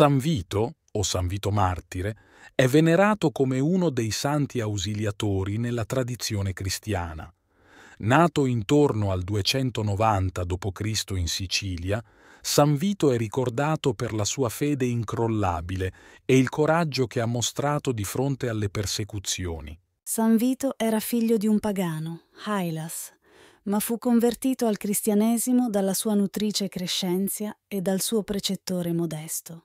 San Vito, o San Vito Martire, è venerato come uno dei santi ausiliatori nella tradizione cristiana. Nato intorno al 290 d.C. in Sicilia, San Vito è ricordato per la sua fede incrollabile e il coraggio che ha mostrato di fronte alle persecuzioni. San Vito era figlio di un pagano, Hylas, ma fu convertito al cristianesimo dalla sua nutrice Crescenzia e dal suo precettore Modesto.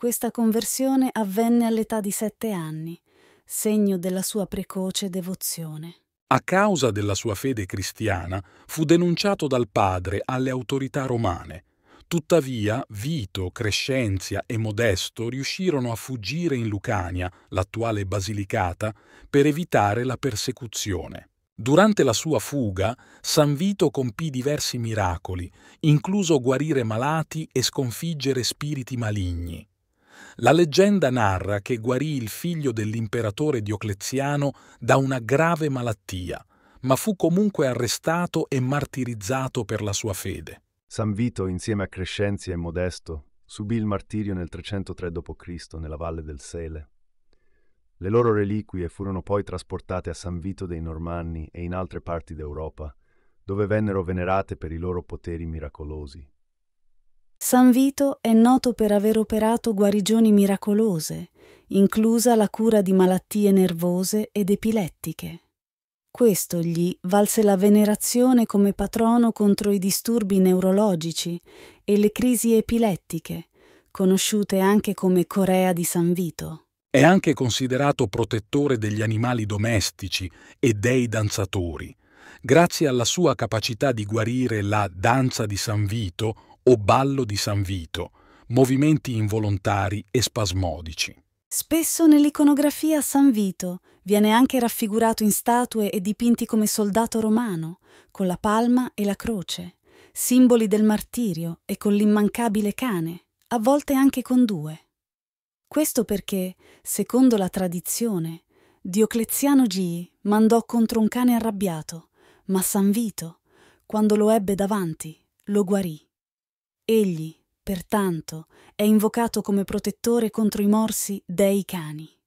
Questa conversione avvenne all'età di sette anni, segno della sua precoce devozione. A causa della sua fede cristiana fu denunciato dal padre alle autorità romane. Tuttavia Vito, Crescenzia e Modesto riuscirono a fuggire in Lucania, l'attuale Basilicata, per evitare la persecuzione. Durante la sua fuga, San Vito compì diversi miracoli, incluso guarire malati e sconfiggere spiriti maligni. La leggenda narra che guarì il figlio dell'imperatore Diocleziano da una grave malattia, ma fu comunque arrestato e martirizzato per la sua fede. San Vito, insieme a Crescenzia e Modesto, subì il martirio nel 303 d.C. nella valle del Sele. Le loro reliquie furono poi trasportate a San Vito dei Normanni e in altre parti d'Europa, dove vennero venerate per i loro poteri miracolosi. San Vito è noto per aver operato guarigioni miracolose, inclusa la cura di malattie nervose ed epilettiche. Questo gli valse la venerazione come patrono contro i disturbi neurologici e le crisi epilettiche, conosciute anche come Corea di San Vito. È anche considerato protettore degli animali domestici e dei danzatori. Grazie alla sua capacità di guarire la danza di San Vito, o ballo di San Vito, movimenti involontari e spasmodici. Spesso nell'iconografia San Vito viene anche raffigurato in statue e dipinti come soldato romano, con la palma e la croce, simboli del martirio e con l'immancabile cane, a volte anche con due. Questo perché, secondo la tradizione, Diocleziano G mandò contro un cane arrabbiato, ma San Vito, quando lo ebbe davanti, lo guarì. Egli, pertanto, è invocato come protettore contro i morsi dei cani.